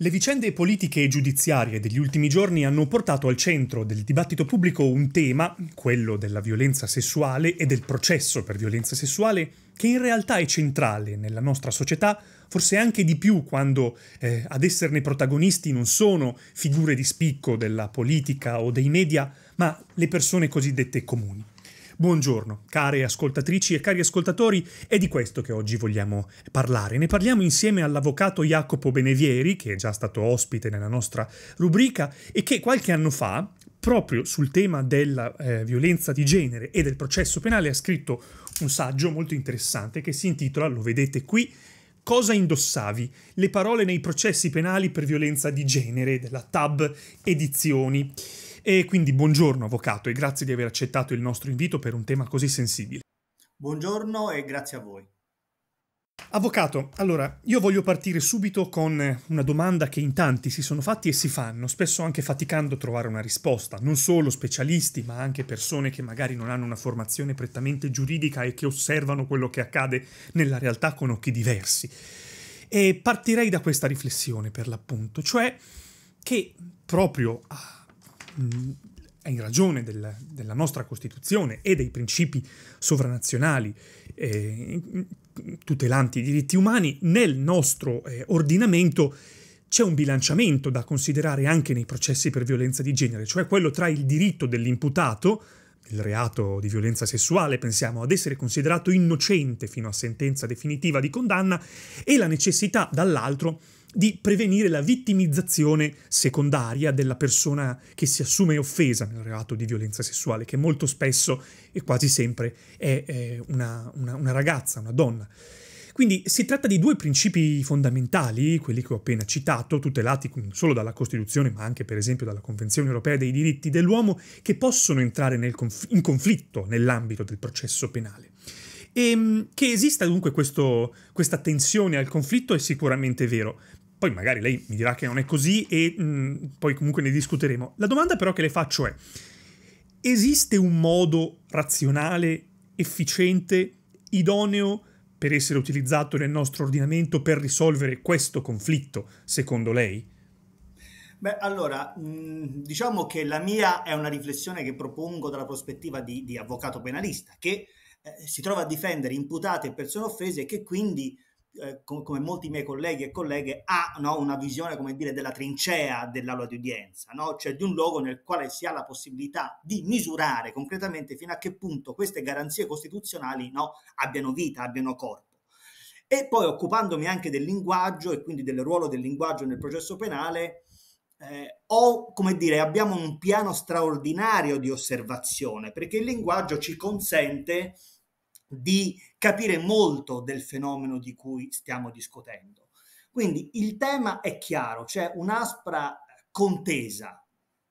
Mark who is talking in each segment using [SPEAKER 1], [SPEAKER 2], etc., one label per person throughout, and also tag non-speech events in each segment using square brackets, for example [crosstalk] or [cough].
[SPEAKER 1] Le vicende politiche e giudiziarie degli ultimi giorni hanno portato al centro del dibattito pubblico un tema, quello della violenza sessuale e del processo per violenza sessuale, che in realtà è centrale nella nostra società, forse anche di più quando eh, ad esserne protagonisti non sono figure di spicco della politica o dei media, ma le persone cosiddette comuni. Buongiorno, care ascoltatrici e cari ascoltatori, è di questo che oggi vogliamo parlare. Ne parliamo insieme all'avvocato Jacopo Benevieri, che è già stato ospite nella nostra rubrica e che qualche anno fa, proprio sul tema della eh, violenza di genere e del processo penale, ha scritto un saggio molto interessante che si intitola, lo vedete qui, Cosa indossavi? Le parole nei processi penali per violenza di genere della Tab Edizioni. E quindi buongiorno avvocato e grazie di aver accettato il nostro invito per un tema così sensibile.
[SPEAKER 2] Buongiorno e grazie a voi.
[SPEAKER 1] Avvocato, allora io voglio partire subito con una domanda che in tanti si sono fatti e si fanno, spesso anche faticando a trovare una risposta, non solo specialisti, ma anche persone che magari non hanno una formazione prettamente giuridica e che osservano quello che accade nella realtà con occhi diversi. E partirei da questa riflessione, per l'appunto, cioè che proprio a in ragione del, della nostra Costituzione e dei principi sovranazionali eh, tutelanti i diritti umani, nel nostro eh, ordinamento c'è un bilanciamento da considerare anche nei processi per violenza di genere, cioè quello tra il diritto dell'imputato, il reato di violenza sessuale, pensiamo, ad essere considerato innocente fino a sentenza definitiva di condanna, e la necessità, dall'altro, di di prevenire la vittimizzazione secondaria della persona che si assume offesa nel reato di violenza sessuale, che molto spesso e quasi sempre è, è una, una, una ragazza, una donna. Quindi si tratta di due principi fondamentali, quelli che ho appena citato, tutelati non solo dalla Costituzione ma anche per esempio dalla Convenzione europea dei diritti dell'uomo, che possono entrare conf in conflitto nell'ambito del processo penale. E ehm, che esista dunque questo, questa tensione al conflitto è sicuramente vero, poi magari lei mi dirà che non è così e mh, mm, poi comunque ne discuteremo. La domanda però che le faccio è, esiste un modo razionale, efficiente, idoneo per essere utilizzato nel nostro ordinamento per risolvere questo conflitto, secondo lei?
[SPEAKER 2] Beh, allora, mm, diciamo che la mia è una riflessione che propongo dalla prospettiva di, di avvocato penalista, che eh, si trova a difendere imputate e persone offese e che quindi eh, come molti miei colleghi e colleghe, ha no, una visione, come dire, della trincea dell'aula di udienza, no? cioè di un luogo nel quale si ha la possibilità di misurare concretamente fino a che punto queste garanzie costituzionali no, abbiano vita, abbiano corpo. E poi occupandomi anche del linguaggio e quindi del ruolo del linguaggio nel processo penale, eh, o come dire, abbiamo un piano straordinario di osservazione, perché il linguaggio ci consente di capire molto del fenomeno di cui stiamo discutendo. Quindi il tema è chiaro, c'è un'aspra contesa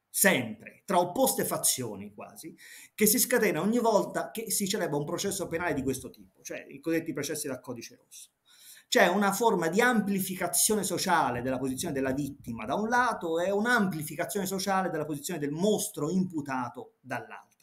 [SPEAKER 2] sempre tra opposte fazioni quasi, che si scatena ogni volta che si celebra un processo penale di questo tipo, cioè i cosiddetti processi da codice rosso. C'è una forma di amplificazione sociale della posizione della vittima da un lato e un'amplificazione sociale della posizione del mostro imputato dall'altro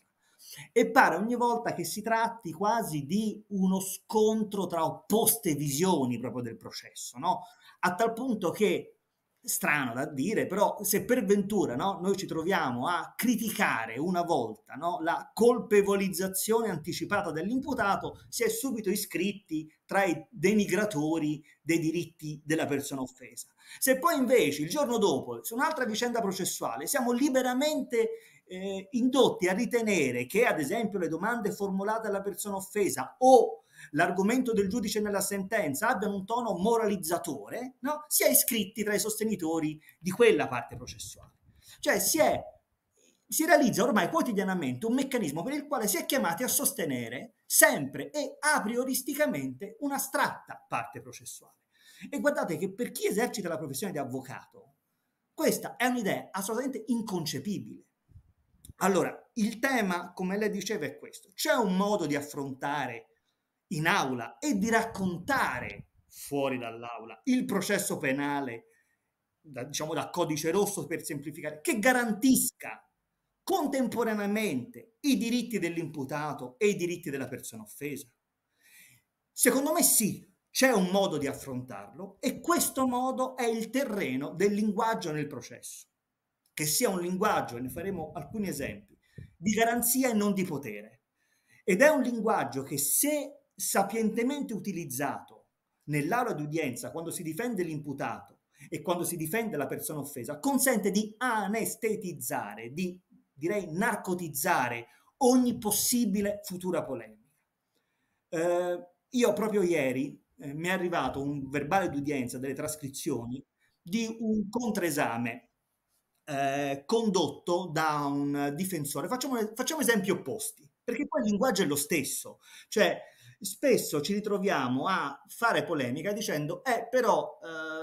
[SPEAKER 2] e pare ogni volta che si tratti quasi di uno scontro tra opposte visioni proprio del processo, no? A tal punto che strano da dire, però se per ventura no, noi ci troviamo a criticare una volta no, la colpevolizzazione anticipata dell'imputato, si è subito iscritti tra i denigratori dei diritti della persona offesa. Se poi invece il giorno dopo, su un'altra vicenda processuale, siamo liberamente eh, indotti a ritenere che ad esempio le domande formulate alla persona offesa o l'argomento del giudice nella sentenza abbiano un tono moralizzatore, no? si è iscritti tra i sostenitori di quella parte processuale. Cioè si, è, si realizza ormai quotidianamente un meccanismo per il quale si è chiamati a sostenere sempre e a prioristicamente un'astratta parte processuale. E guardate che per chi esercita la professione di avvocato, questa è un'idea assolutamente inconcepibile. Allora, il tema, come lei diceva, è questo. C'è un modo di affrontare in aula e di raccontare fuori dall'aula il processo penale, da, diciamo da codice rosso per semplificare, che garantisca contemporaneamente i diritti dell'imputato e i diritti della persona offesa? Secondo me sì, c'è un modo di affrontarlo e questo modo è il terreno del linguaggio nel processo che sia un linguaggio, ne faremo alcuni esempi, di garanzia e non di potere. Ed è un linguaggio che se sapientemente utilizzato nell'aula di udienza, quando si difende l'imputato e quando si difende la persona offesa, consente di anestetizzare, di direi narcotizzare ogni possibile futura polemica. Eh, io proprio ieri eh, mi è arrivato un verbale d'udienza delle trascrizioni di un contraesame eh, condotto da un difensore. Facciamo, facciamo esempi opposti, perché poi il linguaggio è lo stesso. Cioè, spesso ci ritroviamo a fare polemica dicendo eh però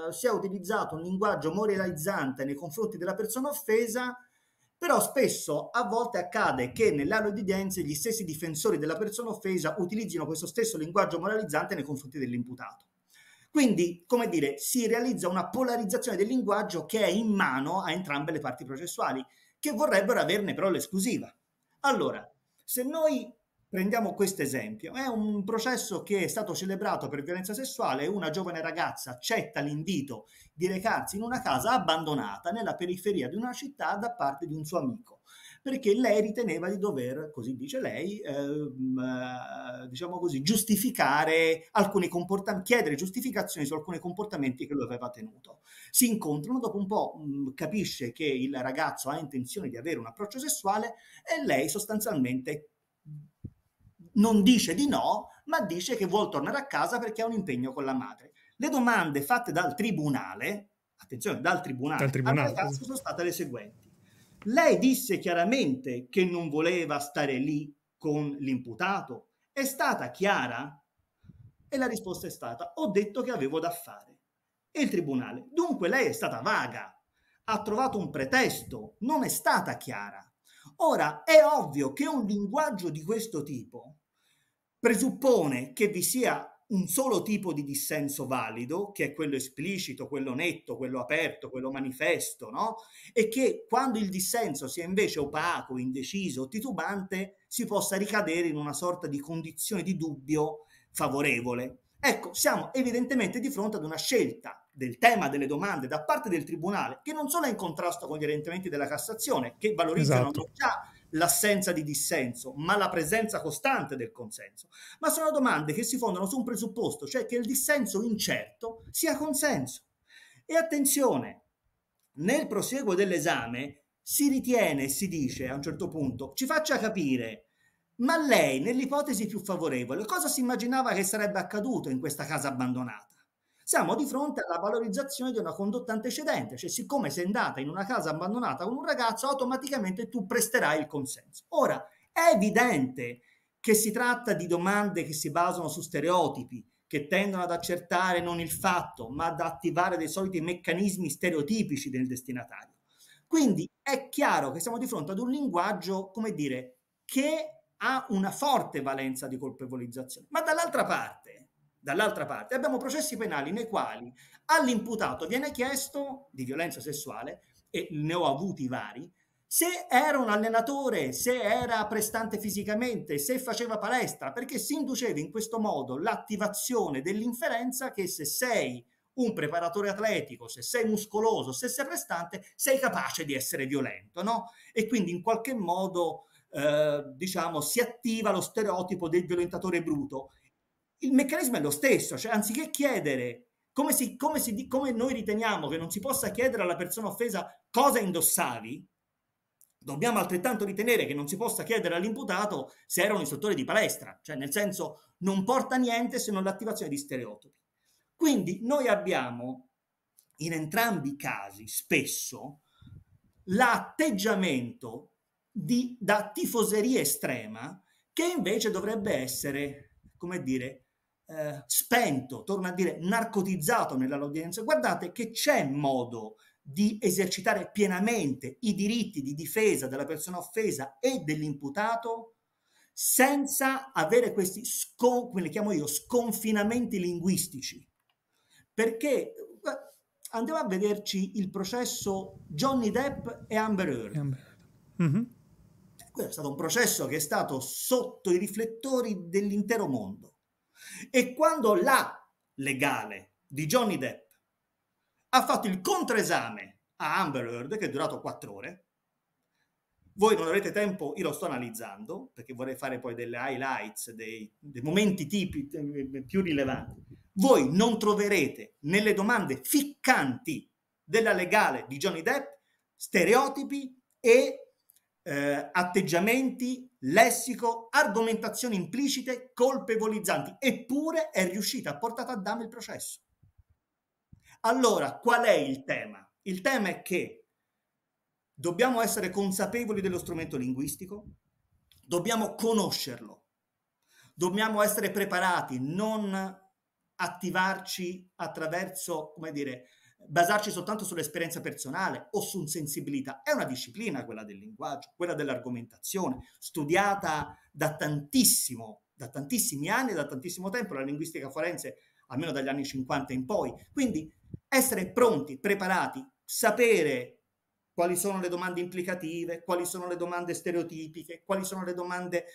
[SPEAKER 2] eh, si è utilizzato un linguaggio moralizzante nei confronti della persona offesa però spesso a volte accade che nell'anno di Denz gli stessi difensori della persona offesa utilizzino questo stesso linguaggio moralizzante nei confronti dell'imputato quindi, come dire, si realizza una polarizzazione del linguaggio che è in mano a entrambe le parti processuali, che vorrebbero averne però l'esclusiva. Allora, se noi prendiamo questo esempio, è un processo che è stato celebrato per violenza sessuale, una giovane ragazza accetta l'invito di recarsi in una casa abbandonata nella periferia di una città da parte di un suo amico perché lei riteneva di dover, così dice lei, ehm, eh, diciamo così, giustificare alcuni comportamenti, chiedere giustificazioni su alcuni comportamenti che lui aveva tenuto. Si incontrano, dopo un po' mh, mm, capisce che il ragazzo ha intenzione di avere un approccio sessuale e lei sostanzialmente non dice di no, ma dice che vuole tornare a casa perché ha un impegno con la madre. Le domande fatte dal tribunale, attenzione, dal tribunale, dal tribunale. sono state le seguenti. Lei disse chiaramente che non voleva stare lì con l'imputato? È stata chiara? E la risposta è stata, ho detto che avevo da fare. E il tribunale, dunque lei è stata vaga, ha trovato un pretesto, non è stata chiara. Ora, è ovvio che un linguaggio di questo tipo presuppone che vi sia un solo tipo di dissenso valido, che è quello esplicito, quello netto, quello aperto, quello manifesto, no? E che quando il dissenso sia invece opaco, indeciso, titubante, si possa ricadere in una sorta di condizione di dubbio favorevole. Ecco, siamo evidentemente di fronte ad una scelta del tema delle domande da parte del Tribunale, che non solo è in contrasto con gli orientamenti della Cassazione, che valorizzano esatto. già l'assenza di dissenso, ma la presenza costante del consenso. Ma sono domande che si fondano su un presupposto, cioè che il dissenso incerto sia consenso. E attenzione, nel prosieguo dell'esame si ritiene, si dice a un certo punto, ci faccia capire, ma lei nell'ipotesi più favorevole, cosa si immaginava che sarebbe accaduto in questa casa abbandonata? siamo di fronte alla valorizzazione di una condotta antecedente, cioè siccome sei andata in una casa abbandonata con un ragazzo, automaticamente tu presterai il consenso. Ora, è evidente che si tratta di domande che si basano su stereotipi, che tendono ad accertare non il fatto, ma ad attivare dei soliti meccanismi stereotipici del destinatario. Quindi è chiaro che siamo di fronte ad un linguaggio, come dire, che ha una forte valenza di colpevolizzazione. Ma dall'altra parte, Dall'altra parte abbiamo processi penali nei quali all'imputato viene chiesto di violenza sessuale, e ne ho avuti vari, se era un allenatore, se era prestante fisicamente, se faceva palestra, perché si induceva in questo modo l'attivazione dell'inferenza che se sei un preparatore atletico, se sei muscoloso, se sei prestante, sei capace di essere violento, no? E quindi in qualche modo, eh, diciamo, si attiva lo stereotipo del violentatore bruto il meccanismo è lo stesso, cioè anziché chiedere come, si, come, si, come noi riteniamo che non si possa chiedere alla persona offesa cosa indossavi, dobbiamo altrettanto ritenere che non si possa chiedere all'imputato se era un istruttore di palestra, cioè nel senso non porta niente se non l'attivazione di stereotipi. Quindi noi abbiamo in entrambi i casi spesso l'atteggiamento di, da tifoseria estrema che invece dovrebbe essere, come dire, spento, torno a dire narcotizzato nell'audienza, guardate che c'è modo di esercitare pienamente i diritti di difesa della persona offesa e dell'imputato senza avere questi, scon- come li chiamo io, sconfinamenti linguistici. Perché eh, andiamo a vederci il processo Johnny Depp e Amber Heard. Mm-hmm. Eh, Quello è stato un processo che è stato sotto i riflettori dell'intero mondo. E quando la legale di Johnny Depp ha fatto il controesame a Amber Heard, che è durato quattro ore, voi non avrete tempo, io lo sto analizzando, perché vorrei fare poi delle highlights, dei, dei momenti tipi eh, eh, più rilevanti. Voi non troverete nelle domande ficcanti della legale di Johnny Depp stereotipi e eh, atteggiamenti, lessico, argomentazioni implicite, colpevolizzanti, eppure è riuscita a portare a dame il processo. Allora, qual è il tema? Il tema è che dobbiamo essere consapevoli dello strumento linguistico, dobbiamo conoscerlo, dobbiamo essere preparati, non attivarci attraverso, come dire, basarci soltanto sull'esperienza personale o su sensibilità. È una disciplina quella del linguaggio, quella dell'argomentazione, studiata da tantissimo, da tantissimi anni, da tantissimo tempo, la linguistica forense almeno dagli anni 50 in poi. Quindi essere pronti, preparati, sapere quali sono le domande implicative, quali sono le domande stereotipiche, quali sono le domande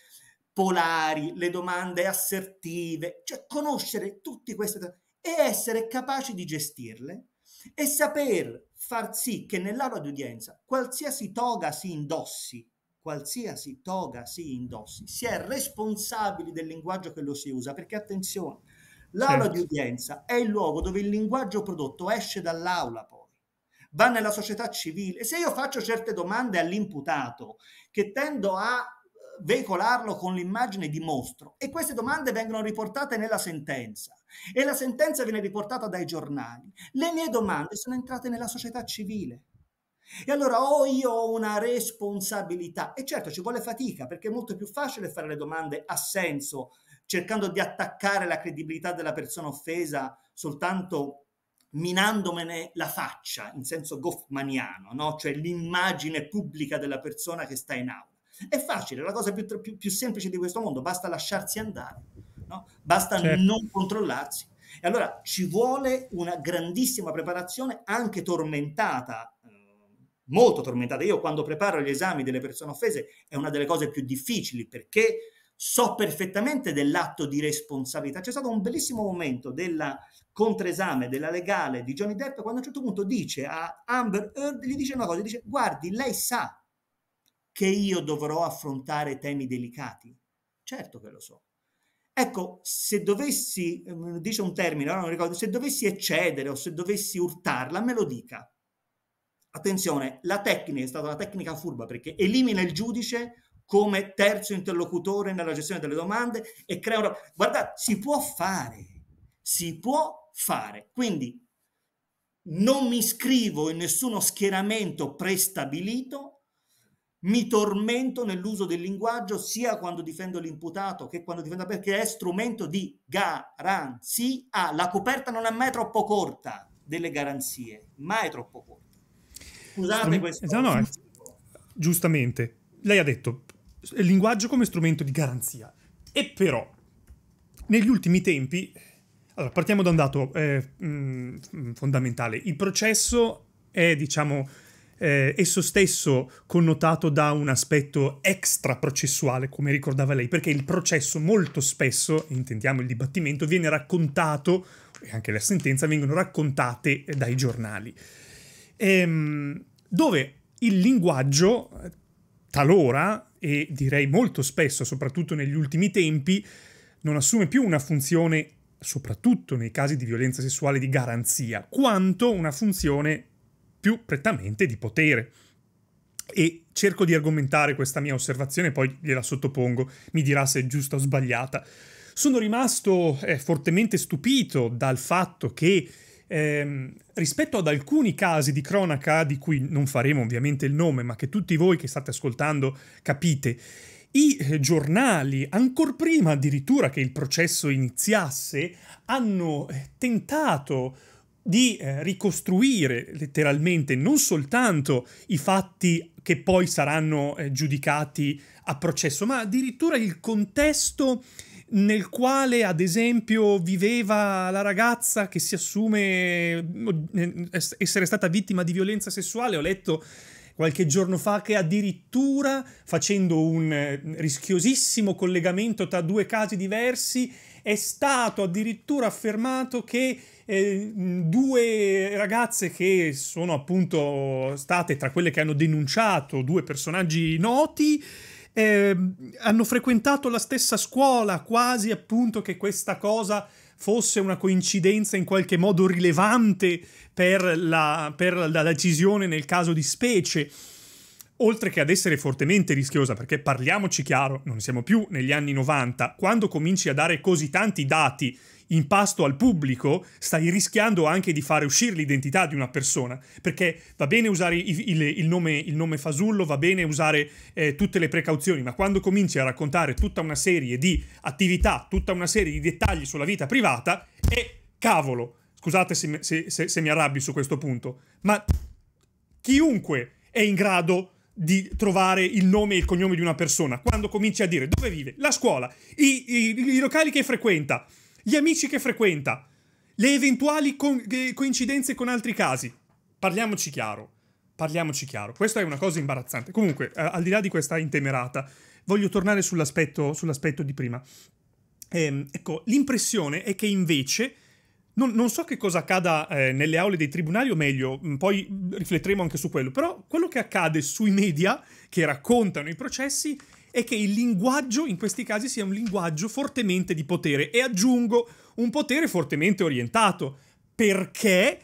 [SPEAKER 2] polari, le domande assertive, cioè conoscere tutte queste e essere capaci di gestirle e saper far sì che nell'aula di udienza qualsiasi toga si indossi, qualsiasi toga si indossi, si è responsabili del linguaggio che lo si usa, perché attenzione, l'aula certo. di udienza è il luogo dove il linguaggio prodotto esce dall'aula poi, va nella società civile. Se io faccio certe domande all'imputato che tendo a veicolarlo con l'immagine di mostro. E queste domande vengono riportate nella sentenza e la sentenza viene riportata dai giornali. Le mie domande sono entrate nella società civile. E allora o oh, io ho una responsabilità, e certo ci vuole fatica perché è molto più facile fare le domande a senso, cercando di attaccare la credibilità della persona offesa soltanto minandomene la faccia in senso goffmaniano, no? cioè l'immagine pubblica della persona che sta in auto. È facile, è la cosa più, più, più semplice di questo mondo, basta lasciarsi andare, no? basta certo. non controllarsi. E allora ci vuole una grandissima preparazione, anche tormentata, eh, molto tormentata. Io quando preparo gli esami delle persone offese è una delle cose più difficili perché so perfettamente dell'atto di responsabilità. C'è stato un bellissimo momento della contresame della legale di Johnny Depp quando a un certo punto dice a Amber Heard, gli dice una cosa, dice guardi, lei sa che io dovrò affrontare temi delicati? Certo che lo so. Ecco, se dovessi, ehm, dice un termine, ora non ricordo, se dovessi eccedere o se dovessi urtarla, me lo dica. Attenzione, la tecnica è stata una tecnica furba perché elimina il giudice come terzo interlocutore nella gestione delle domande e crea una... Guardate, si può fare, si può fare. Quindi non mi iscrivo in nessuno schieramento prestabilito, mi tormento nell'uso del linguaggio sia quando difendo l'imputato che quando difendo perché è strumento di garanzia. Ah, la coperta non è mai troppo corta delle garanzie, mai troppo corta. Scusate questo.
[SPEAKER 1] Eh, no, no, giustamente. Lei ha detto il linguaggio come strumento di garanzia. E però negli ultimi tempi allora, partiamo da un dato eh, mm, fondamentale. Il processo è, diciamo, eh, esso stesso connotato da un aspetto extra processuale, come ricordava lei, perché il processo molto spesso, intendiamo il dibattimento, viene raccontato, e anche la sentenza vengono raccontate dai giornali, ehm, dove il linguaggio talora, e direi molto spesso, soprattutto negli ultimi tempi, non assume più una funzione, soprattutto nei casi di violenza sessuale, di garanzia, quanto una funzione più prettamente di potere. E cerco di argomentare questa mia osservazione, poi gliela sottopongo, mi dirà se è giusta o sbagliata. Sono rimasto eh, fortemente stupito dal fatto che eh, rispetto ad alcuni casi di cronaca, di cui non faremo ovviamente il nome, ma che tutti voi che state ascoltando capite, i eh, giornali, ancor prima addirittura che il processo iniziasse, hanno eh, tentato di eh, ricostruire letteralmente non soltanto i fatti che poi saranno eh, giudicati a processo, ma addirittura il contesto nel quale ad esempio viveva la ragazza che si assume eh, essere stata vittima di violenza sessuale. Ho letto qualche giorno fa che addirittura facendo un eh, rischiosissimo collegamento tra due casi diversi è stato addirittura affermato che eh, due ragazze che sono appunto state tra quelle che hanno denunciato due personaggi noti eh, hanno frequentato la stessa scuola, quasi appunto che questa cosa fosse una coincidenza in qualche modo rilevante per la, per la decisione nel caso di specie oltre che ad essere fortemente rischiosa, perché parliamoci chiaro, non siamo più negli anni 90, quando cominci a dare così tanti dati in pasto al pubblico, stai rischiando anche di fare uscire l'identità di una persona. Perché va bene usare il, il, il, nome, il nome, fasullo, va bene usare eh, tutte le precauzioni, ma quando cominci a raccontare tutta una serie di attività, tutta una serie di dettagli sulla vita privata, e cavolo, scusate se, se, se, se mi arrabbi su questo punto, ma chiunque è in grado di trovare il nome e il cognome di una persona, quando cominci a dire dove vive, la scuola, i, i, i locali che frequenta, gli amici che frequenta, le eventuali co eh, coincidenze con altri casi. Parliamoci chiaro, parliamoci chiaro. Questa è una cosa imbarazzante. Comunque, eh, al di là di questa intemerata, voglio tornare sull'aspetto, sull'aspetto di prima. Eh, ecco, l'impressione è che invece... Non, non, so che cosa accada eh, nelle aule dei tribunali, o meglio, mm, poi rifletteremo anche su quello, però quello che accade sui media che raccontano i processi è che il linguaggio in questi casi sia un linguaggio fortemente di potere e aggiungo un potere fortemente orientato perché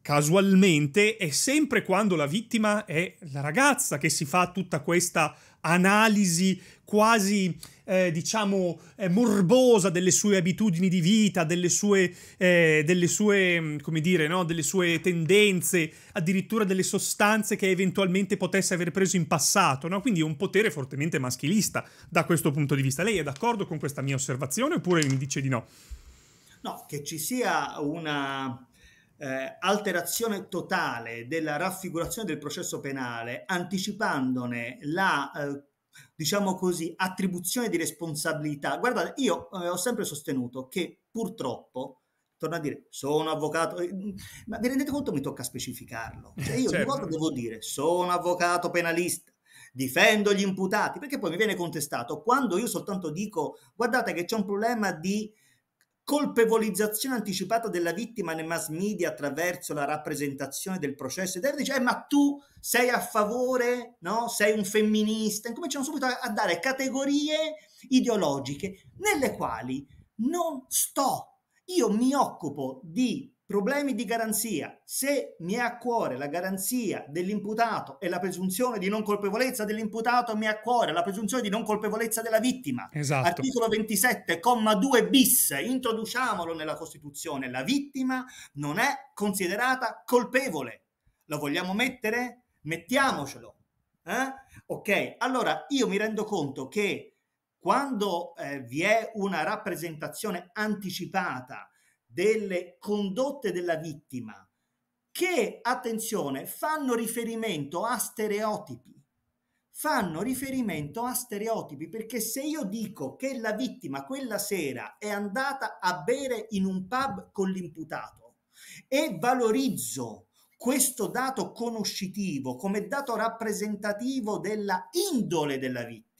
[SPEAKER 1] casualmente è sempre quando la vittima è la ragazza che si fa tutta questa analisi quasi eh, diciamo eh, morbosa delle sue abitudini di vita, delle sue, eh, delle sue mm, come dire, no? delle sue tendenze, addirittura delle sostanze che eventualmente potesse aver preso in passato. No? Quindi un potere fortemente maschilista da questo punto di vista. Lei è d'accordo con questa mia osservazione oppure mi dice di no?
[SPEAKER 2] No, che ci sia una eh, alterazione totale della raffigurazione del processo penale, anticipandone la eh, diciamo così, attribuzione di responsabilità. Guardate, io eh, ho sempre sostenuto che purtroppo torno a dire sono avvocato, eh, mm, ma vi rendete conto mi tocca specificarlo? [laughs] Cioè io certo. di volta devo dire sono avvocato penalista, difendo gli imputati, perché poi mi viene contestato quando io soltanto dico guardate che c'è un problema di colpevolizzazione anticipata della vittima nei mass media attraverso la rappresentazione del processo. E David dice, eh, ma tu sei a favore, no? sei un femminista. E cominciano subito a dare categorie ideologiche nelle quali non sto. Io mi occupo di Problemi di garanzia. Se mi è a cuore la garanzia dell'imputato e la presunzione di non colpevolezza dell'imputato, mi è a cuore la presunzione di non colpevolezza della vittima. Esatto. Articolo 27, comma 2 bis, introduciamolo nella Costituzione. La vittima non è considerata colpevole. Lo vogliamo mettere? Mettiamocelo. Eh? Ok, allora io mi rendo conto che quando eh, vi è una rappresentazione anticipata delle condotte della vittima che, attenzione, fanno riferimento a stereotipi. Fanno riferimento a stereotipi perché se io dico che la vittima quella sera è andata a bere in un pub con l'imputato e valorizzo questo dato conoscitivo come dato rappresentativo della indole della vittima,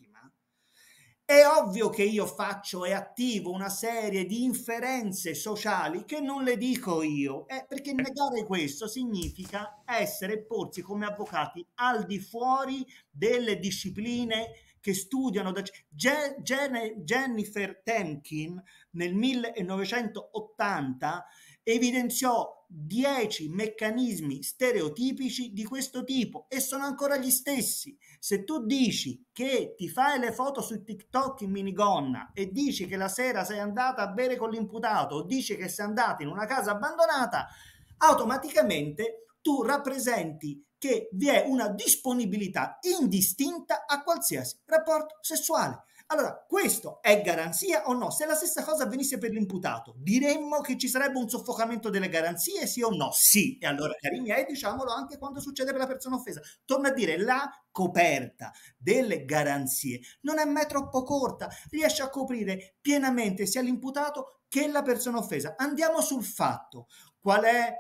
[SPEAKER 2] è ovvio che io faccio e attivo una serie di inferenze sociali che non le dico io, eh, perché eh. negare questo significa essere e porsi come avvocati al di fuori delle discipline che studiano da... Gen- Gen- Jennifer Temkin nel 1980 evidenziò 10 meccanismi stereotipici di questo tipo e sono ancora gli stessi. Se tu dici che ti fai le foto su TikTok in minigonna e dici che la sera sei andata a bere con l'imputato o dici che sei andata in una casa abbandonata, automaticamente tu rappresenti che vi è una disponibilità indistinta a qualsiasi rapporto sessuale. Allora, questo è garanzia o no? Se la stessa cosa avvenisse per l'imputato, diremmo che ci sarebbe un soffocamento delle garanzie, sì o no? Sì. E allora, cari miei, diciamolo anche quando succede per la persona offesa. Torna a dire, la coperta delle garanzie non è mai troppo corta, riesce a coprire pienamente sia l'imputato che la persona offesa. Andiamo sul fatto. Qual è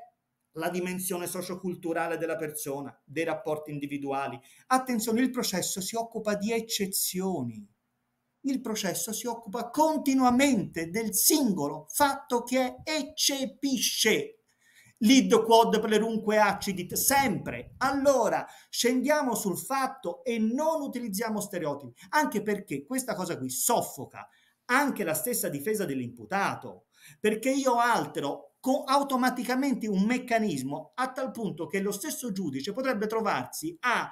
[SPEAKER 2] la dimensione socioculturale della persona, dei rapporti individuali? Attenzione, il processo si occupa di eccezioni il processo si occupa continuamente del singolo fatto che eccepisce lid quod plerunque accidit, sempre. Allora, scendiamo sul fatto e non utilizziamo stereotipi, anche perché questa cosa qui soffoca anche la stessa difesa dell'imputato, perché io altero con automaticamente un meccanismo a tal punto che lo stesso giudice potrebbe trovarsi a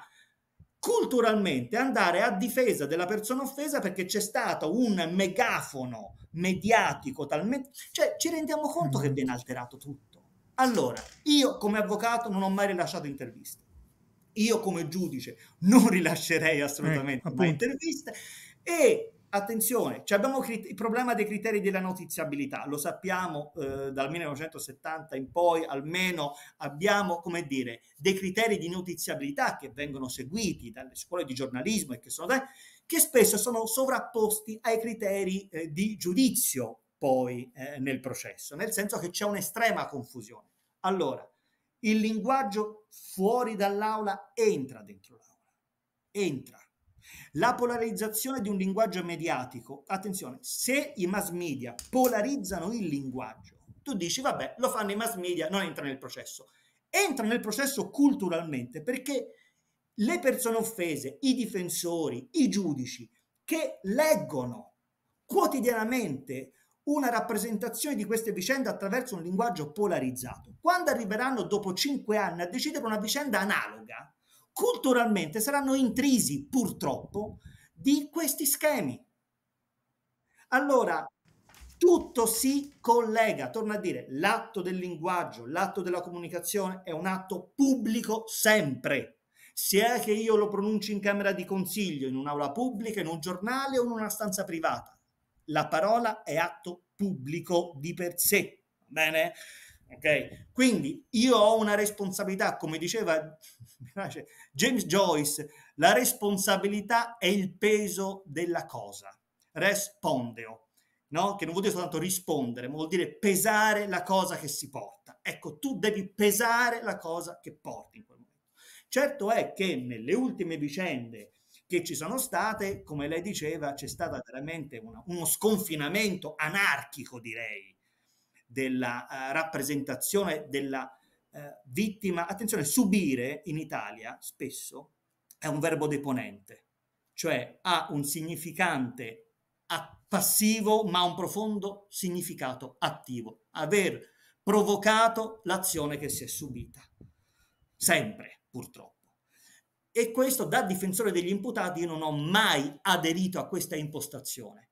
[SPEAKER 2] culturalmente andare a difesa della persona offesa perché c'è stato un megafono mediatico talmente... Cioè ci rendiamo conto mm. che viene alterato tutto. Allora, io come avvocato non ho mai rilasciato interviste. Io come giudice non rilascerei assolutamente eh, interviste e Attenzione, cioè abbiamo il problema dei criteri della notiziabilità, lo sappiamo eh, dal 1970 in poi, almeno abbiamo, come dire, dei criteri di notiziabilità che vengono seguiti dalle scuole di giornalismo e che, sono, che spesso sono sovrapposti ai criteri eh, di giudizio poi eh, nel processo, nel senso che c'è un'estrema confusione. Allora, il linguaggio fuori dall'aula entra dentro l'aula, entra la polarizzazione di un linguaggio mediatico, attenzione, se i mass media polarizzano il linguaggio, tu dici vabbè, lo fanno i mass media, non entra nel processo. Entra nel processo culturalmente perché le persone offese, i difensori, i giudici che leggono quotidianamente una rappresentazione di queste vicende attraverso un linguaggio polarizzato, quando arriveranno dopo cinque anni a decidere una vicenda analoga, culturalmente saranno intrisi purtroppo di questi schemi. Allora, tutto si collega, torno a dire, l'atto del linguaggio, l'atto della comunicazione è un atto pubblico sempre, sia che io lo pronunci in camera di consiglio, in un'aula pubblica, in un giornale o in una stanza privata. La parola è atto pubblico di per sé, bene? ok? Quindi io ho una responsabilità, come diceva [laughs] James Joyce, la responsabilità è il peso della cosa. Respondeo, no? che non vuol dire soltanto rispondere, ma vuol dire pesare la cosa che si porta. Ecco, tu devi pesare la cosa che porti in quel momento. Certo è che nelle ultime vicende che ci sono state, come lei diceva, c'è stato veramente una, uno sconfinamento anarchico, direi, della uh, rappresentazione della uh, vittima. Attenzione, subire in Italia spesso è un verbo deponente, cioè ha un significante passivo ma un profondo significato attivo, aver provocato l'azione che si è subita, sempre purtroppo. E questo da difensore degli imputati io non ho mai aderito a questa impostazione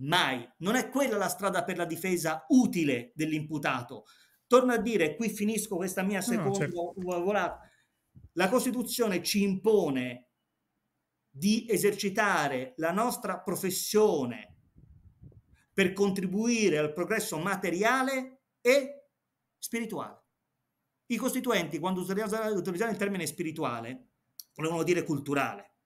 [SPEAKER 2] Mai. Non è quella la strada per la difesa utile dell'imputato. Torno a dire, qui finisco questa mia seconda no, certo. La Costituzione ci impone di esercitare la nostra professione per contribuire al progresso materiale e spirituale. I costituenti, quando utilizzano il termine spirituale, volevano dire culturale,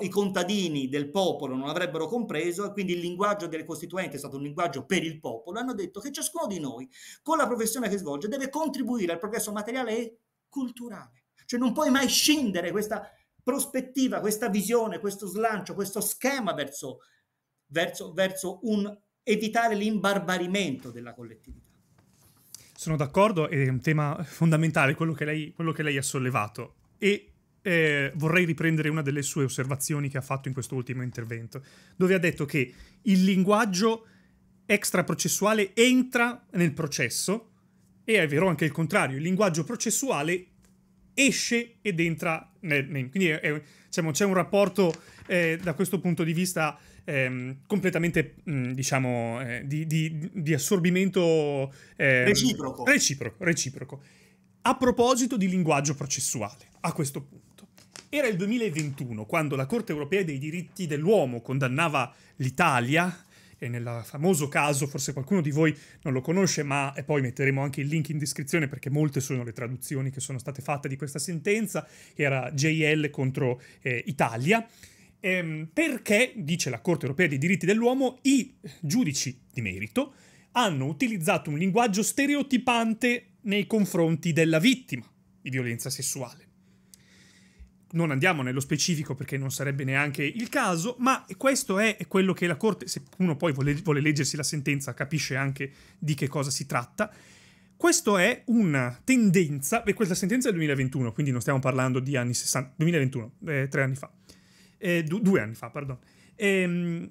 [SPEAKER 2] i contadini del popolo non avrebbero compreso e quindi il linguaggio delle costituenti è stato un linguaggio per il popolo, hanno detto che ciascuno di noi con la professione che svolge deve contribuire al progresso materiale e culturale, cioè non puoi mai scindere questa prospettiva, questa visione, questo slancio, questo schema verso, verso, verso un evitare l'imbarbarimento della collettività. Sono
[SPEAKER 1] d'accordo, è un tema fondamentale quello che lei, quello che lei ha sollevato. E eh, vorrei riprendere una delle sue osservazioni che ha fatto in questo ultimo intervento, dove ha detto che il linguaggio extraprocessuale entra nel processo e è vero anche il contrario, il linguaggio processuale esce ed entra nel, nel quindi è, è, diciamo, c'è un rapporto eh, da questo punto di vista ehm, completamente mh, mm, diciamo eh, di, di, di, assorbimento ehm, reciproco. reciproco reciproco a proposito di linguaggio processuale a questo punto era il 2021 quando la Corte europea dei diritti dell'uomo condannava l'Italia e nel famoso caso, forse qualcuno di voi non lo conosce, ma e poi metteremo anche il link in descrizione perché molte sono le traduzioni che sono state fatte di questa sentenza, era JL contro eh, Italia, ehm, perché, dice la Corte europea dei diritti dell'uomo, i giudici di merito hanno utilizzato un linguaggio stereotipante nei confronti della vittima di violenza sessuale non andiamo nello specifico perché non sarebbe neanche il caso, ma questo è quello che la Corte, se uno poi vuole, vuole leggersi la sentenza, capisce anche di che cosa si tratta. Questa è una tendenza, e questa sentenza è del 2021, quindi non stiamo parlando di anni 60, 2021, eh, tre anni fa, eh, du, due anni fa, perdon. Ehm,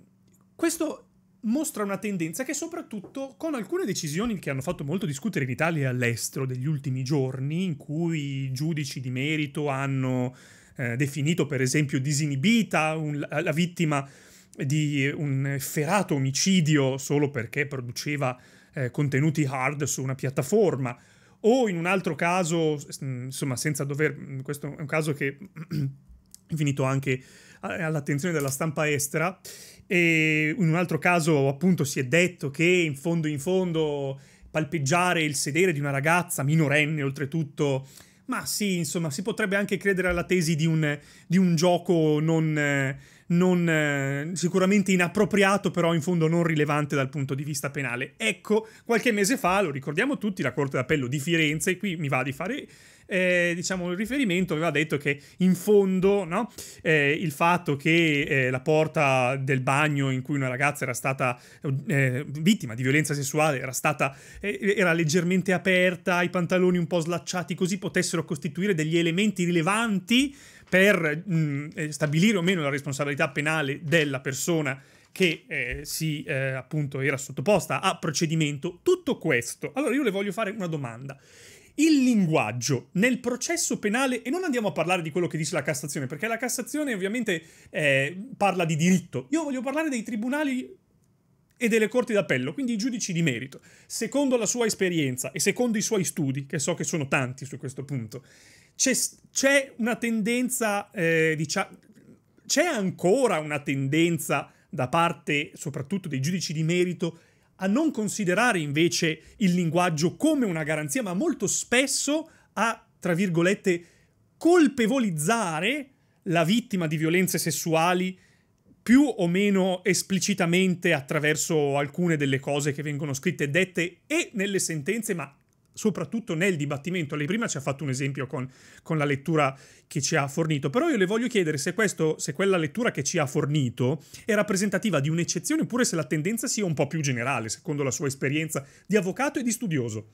[SPEAKER 1] questo mostra una tendenza che soprattutto con alcune decisioni che hanno fatto molto discutere in Italia e all'estero degli ultimi giorni, in cui i giudici di merito hanno eh, definito per esempio disinibita, un, la vittima di un ferato omicidio solo perché produceva eh, contenuti hard su una piattaforma, o in un altro caso, mm, insomma, senza dover, mm, questo è un caso che è finito anche all'attenzione della stampa estera, e in un altro caso appunto si è detto che in fondo in fondo palpeggiare il sedere di una ragazza minorenne oltretutto ma sì, insomma, si potrebbe anche credere alla tesi di un, di un gioco non, non, sicuramente inappropriato, però in fondo non rilevante dal punto di vista penale. Ecco, qualche mese fa, lo ricordiamo tutti, la Corte d'Appello di Firenze, e qui mi va di fare eh, diciamo, il riferimento aveva detto che in fondo no, eh, il fatto che eh, la porta del bagno in cui una ragazza era stata eh, vittima di violenza sessuale era stata eh, era leggermente aperta, i pantaloni un po' slacciati così potessero costituire degli elementi rilevanti per mh, mm, eh, stabilire o meno la responsabilità penale della persona che eh, si eh, appunto era sottoposta a procedimento. Tutto questo. Allora io le voglio fare una domanda il linguaggio nel processo penale, e non andiamo a parlare di quello che dice la Cassazione, perché la Cassazione ovviamente eh, parla di diritto, io voglio parlare dei tribunali e delle corti d'appello, quindi i giudici di merito, secondo la sua esperienza e secondo i suoi studi, che so che sono tanti su questo punto, c'è, c'è una tendenza, eh, diciamo, c'è ancora una tendenza da parte soprattutto dei giudici di merito a non considerare invece il linguaggio come una garanzia, ma molto spesso a, tra virgolette, colpevolizzare la vittima di violenze sessuali più o meno esplicitamente attraverso alcune delle cose che vengono scritte e dette e nelle sentenze, ma soprattutto nel dibattimento. Lei prima ci ha fatto un esempio con, con, la lettura che ci ha fornito, però io le voglio chiedere se, questo, se quella lettura che ci ha fornito è rappresentativa di un'eccezione oppure se la tendenza sia un po' più generale, secondo la sua esperienza di avvocato e di studioso.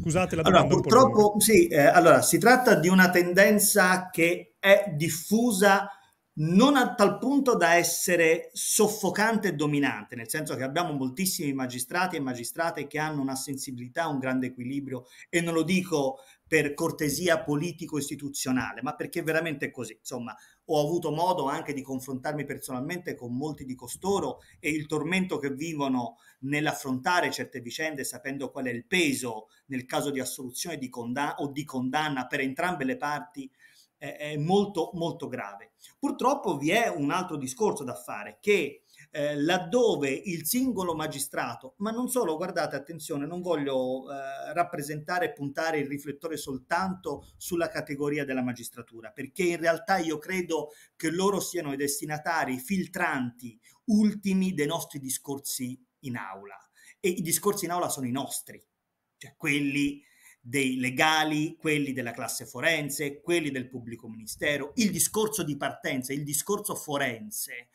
[SPEAKER 1] Scusate
[SPEAKER 2] la domanda. Allora, purtroppo sì, eh, allora si tratta di una tendenza che è diffusa non a tal punto da essere soffocante e dominante, nel senso che abbiamo moltissimi magistrati e magistrate che hanno una sensibilità, un grande equilibrio e non lo dico per cortesia politico-istituzionale, ma perché veramente è così. Insomma, ho avuto modo anche di confrontarmi personalmente con molti di costoro e il tormento che vivono nell'affrontare certe vicende, sapendo qual è il peso nel caso di assoluzione di condan- o di condanna per entrambe le parti, eh, è molto, molto grave. Purtroppo vi è un altro discorso da fare che eh, laddove il singolo magistrato, ma non solo, guardate attenzione, non voglio eh, rappresentare e puntare il riflettore soltanto sulla categoria della magistratura, perché in realtà io credo che loro siano i destinatari filtranti ultimi dei nostri discorsi in aula e i discorsi in aula sono i nostri, cioè quelli dei legali, quelli della classe forense, quelli del pubblico ministero, il discorso di partenza, il discorso forense,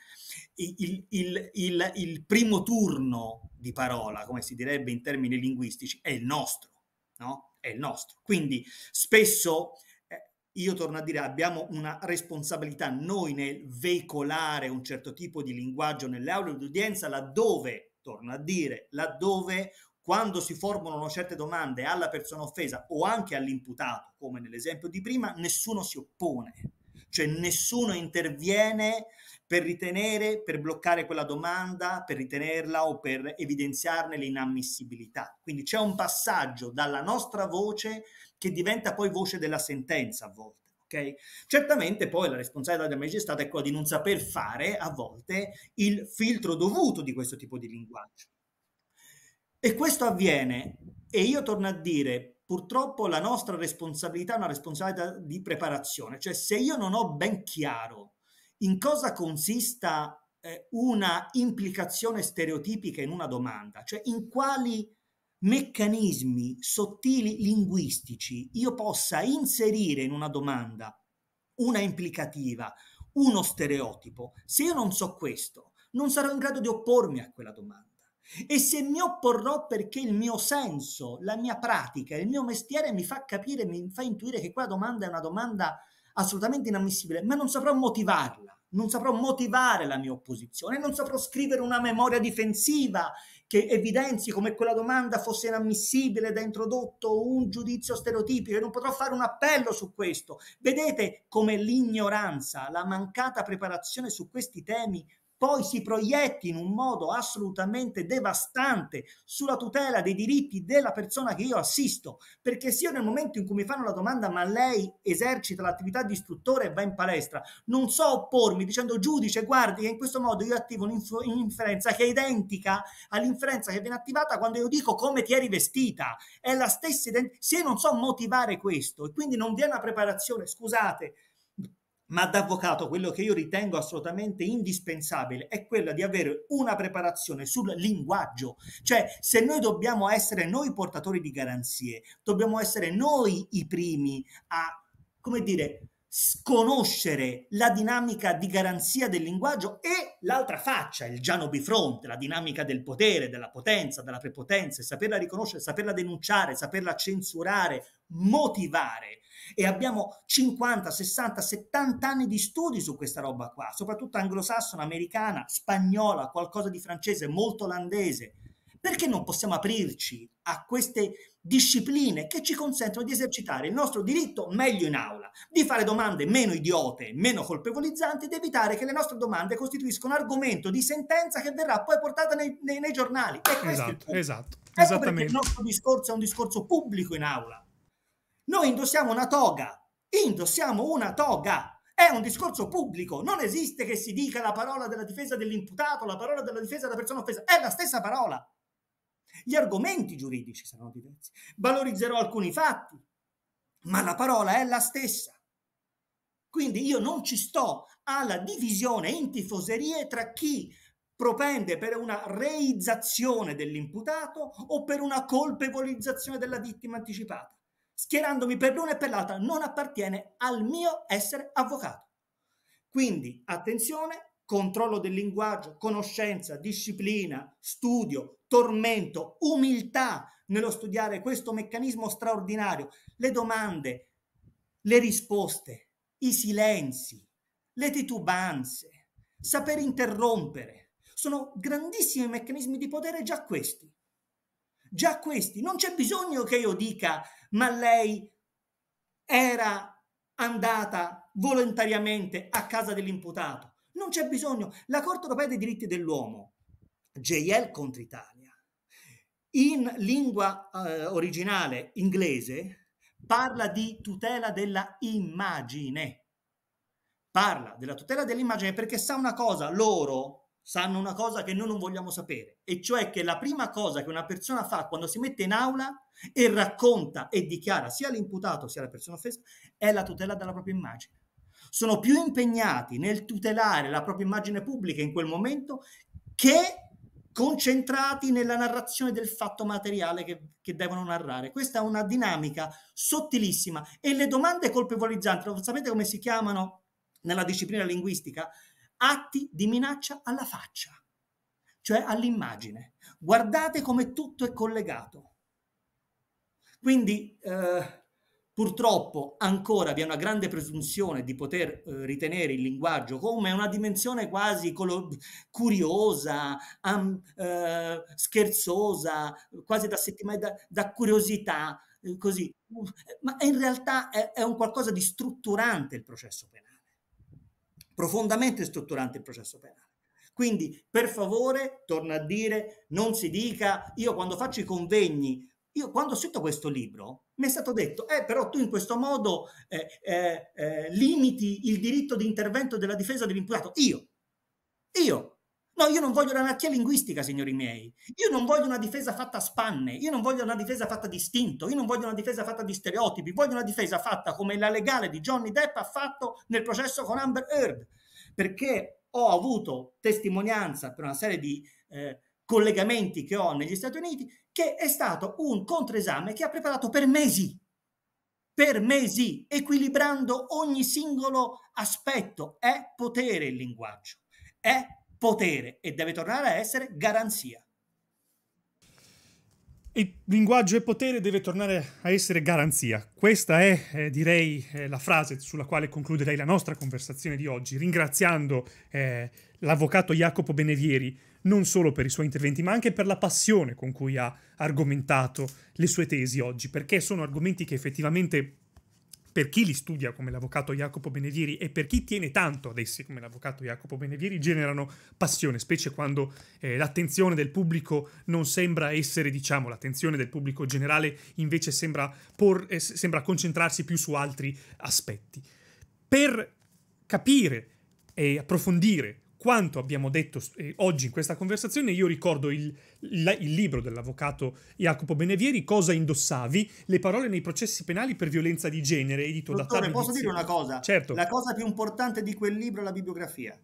[SPEAKER 2] il, il, il, il primo turno di parola, come si direbbe in termini linguistici, è il nostro, no? È il nostro. Quindi spesso eh, io torno a dire, abbiamo una responsabilità noi nel veicolare un certo tipo di linguaggio nelle aule d'udienza, laddove, torno a dire, laddove quando si formulano certe domande alla persona offesa o anche all'imputato, come nell'esempio di prima, nessuno si oppone, cioè nessuno interviene per ritenere, per bloccare quella domanda, per ritenerla o per evidenziarne l'inammissibilità. Quindi c'è un passaggio dalla nostra voce che diventa poi voce della sentenza a volte. Okay? Certamente poi la responsabilità della magistrato è quella di non saper fare a volte il filtro dovuto di questo tipo di linguaggio. E questo avviene, e io torno a dire, purtroppo la nostra responsabilità è una responsabilità di preparazione, cioè se io non ho ben chiaro in cosa consista eh, una implicazione stereotipica in una domanda, cioè in quali meccanismi sottili linguistici io possa inserire in una domanda una implicativa, uno stereotipo, se io non so questo, non sarò in grado di oppormi a quella domanda. E se mi opporrò perché il mio senso, la mia pratica, il mio mestiere mi fa capire, mi fa intuire che quella domanda è una domanda assolutamente inammissibile, ma non saprò motivarla, non saprò motivare la mia opposizione, non saprò scrivere una memoria difensiva che evidenzi come quella domanda fosse inammissibile ed ha introdotto un giudizio stereotipico e non potrò fare un appello su questo. Vedete come l'ignoranza, la mancata preparazione su questi temi poi si proietti in un modo assolutamente devastante sulla tutela dei diritti della persona che io assisto, perché se io nel momento in cui mi fanno la domanda ma lei esercita l'attività di istruttore e va in palestra, non so oppormi dicendo giudice guardi che in questo modo io attivo un'inferenza che è identica all'inferenza che viene attivata quando io dico come ti eri vestita, è la stessa identica, se io non so motivare questo e quindi non viene è una preparazione, scusate, ma da avvocato quello che io ritengo assolutamente indispensabile è quello di avere una preparazione sul linguaggio, cioè se noi dobbiamo essere noi portatori di garanzie, dobbiamo essere noi i primi a, come dire, sconoscere la dinamica di garanzia del linguaggio e l'altra faccia, il Giano bifronte, la dinamica del potere, della potenza, della prepotenza, saperla riconoscere, saperla denunciare, saperla censurare, motivare e abbiamo 50, 60, 70 anni di studi su questa roba qua, soprattutto anglosassona, americana, spagnola, qualcosa di francese, molto olandese. Perché non possiamo aprirci a queste discipline che ci consentono di esercitare il nostro diritto meglio in aula, di fare domande meno idiote, meno colpevolizzanti ed evitare che le nostre domande costituiscano argomento di sentenza che verrà poi portata nei, nei, nei giornali? E esatto, esatto. Ecco perché il nostro discorso è un discorso pubblico in aula. Noi indossiamo una toga, indossiamo una toga. È un discorso pubblico, non esiste che si dica la parola della difesa dell'imputato, la parola della difesa della persona offesa, è la stessa parola. Gli argomenti giuridici saranno diversi, valorizzerò alcuni fatti, ma la parola è la stessa. Quindi io non ci sto alla divisione in tifoserie tra chi propende per una reizzazione dell'imputato o per una colpevolizzazione della vittima anticipata schierandomi per l'una e per l'altra, non appartiene al mio essere avvocato. Quindi attenzione, controllo del linguaggio, conoscenza, disciplina, studio, tormento, umiltà nello studiare questo meccanismo straordinario, le domande, le risposte, i silenzi, le titubanze, saper interrompere. Sono grandissimi meccanismi di potere già questi. Già questi, non c'è bisogno che io dica, ma lei era andata volontariamente a casa dell'imputato. Non c'è bisogno. La Corte europea dei diritti dell'uomo, JL contro Italia, in lingua eh, originale inglese parla di tutela della immagine. Parla della tutela dell'immagine perché sa una cosa, loro sanno una cosa che noi non vogliamo sapere, e cioè che la prima cosa che una persona fa quando si mette in aula e racconta e dichiara sia l'imputato sia la persona offesa è la tutela della propria immagine. Sono più impegnati nel tutelare la propria immagine pubblica in quel momento che concentrati nella narrazione del fatto materiale che, che, devono narrare. Questa è una dinamica sottilissima e le domande colpevolizzanti, sapete come si chiamano nella disciplina linguistica? atti di minaccia alla faccia, cioè all'immagine. Guardate come tutto è collegato. Quindi eh, purtroppo ancora vi è una grande presunzione di poter eh, ritenere il linguaggio come una dimensione quasi colo- curiosa, am, eh, scherzosa, quasi da, settima- da, da curiosità, eh, così. Ma in realtà è, è un qualcosa di strutturante il processo penale profondamente strutturante il processo penale. Quindi, per favore, torno a dire, non si dica, io quando faccio i convegni, io quando ho scritto questo libro, mi è stato detto, eh, però tu in questo modo eh, eh, eh limiti il diritto di intervento della difesa dell'imputato. Io, io No, io non voglio l'anarchia linguistica, signori miei. Io non voglio una difesa fatta a spanne, io non voglio una difesa fatta di istinto, io non voglio una difesa fatta di stereotipi, voglio una difesa fatta come la legale di Johnny Depp ha fatto nel processo con Amber Heard, perché ho avuto testimonianza per una serie di eh, collegamenti che ho negli Stati Uniti che è stato un controesame che ha preparato per mesi per mesi, equilibrando ogni singolo aspetto. È potere il linguaggio, è potere e deve tornare a essere garanzia.
[SPEAKER 1] Il linguaggio e potere deve tornare a essere garanzia. Questa è, eh, direi, eh, la frase sulla quale concluderei la nostra conversazione di oggi, ringraziando eh, l'avvocato Jacopo Benevieri non solo per i suoi interventi, ma anche per la passione con cui ha argomentato le sue tesi oggi, perché sono argomenti che effettivamente per chi li studia come l'avvocato Jacopo Benevieri e per chi tiene tanto ad essi come l'avvocato Jacopo Benevieri, generano passione, specie quando eh, l'attenzione del pubblico non sembra essere, diciamo, l'attenzione del pubblico generale invece sembra, por, eh, sembra concentrarsi più su altri aspetti. Per capire e approfondire quanto abbiamo detto eh, oggi in questa conversazione, io ricordo il, il, il libro dell'avvocato Jacopo Benevieri, Cosa indossavi, le parole nei processi penali per violenza di genere, edito Dottore, da Dottore, posso dire una cosa?
[SPEAKER 2] Certo. La cosa più importante di quel libro è la bibliografia.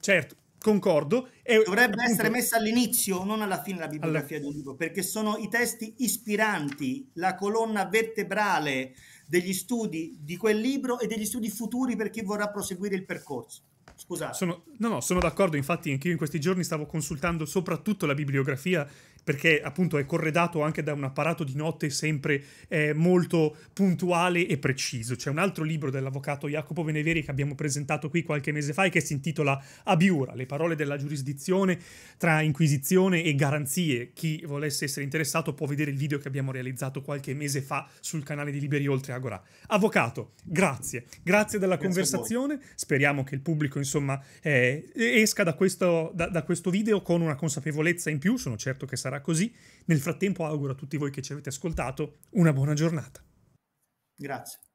[SPEAKER 1] Certo, concordo. È,
[SPEAKER 2] Dovrebbe appunto, essere messa all'inizio, non alla fine la bibliografia allora. di libro, perché sono i testi ispiranti, la colonna vertebrale degli studi di quel libro e degli studi futuri per chi vorrà proseguire il percorso. Scusa. Sono, no, no,
[SPEAKER 1] sono d'accordo. Infatti, anch'io in questi giorni stavo consultando soprattutto la bibliografia perché appunto è corredato anche da un apparato di notte sempre eh, molto puntuale e preciso. C'è un altro libro dell'avvocato Jacopo Beneveri che abbiamo presentato qui qualche mese fa e che si intitola Abiura, le parole della giurisdizione tra inquisizione e garanzie. Chi volesse essere interessato può vedere il video che abbiamo realizzato qualche mese fa sul canale di Liberi Oltre Agora. Avvocato, grazie, grazie della grazie conversazione, speriamo che il pubblico insomma eh, esca da questo, da, da questo video con una consapevolezza in più, sono certo che sarà sarà così. Nel frattempo auguro a tutti voi che ci avete ascoltato una buona giornata. Grazie.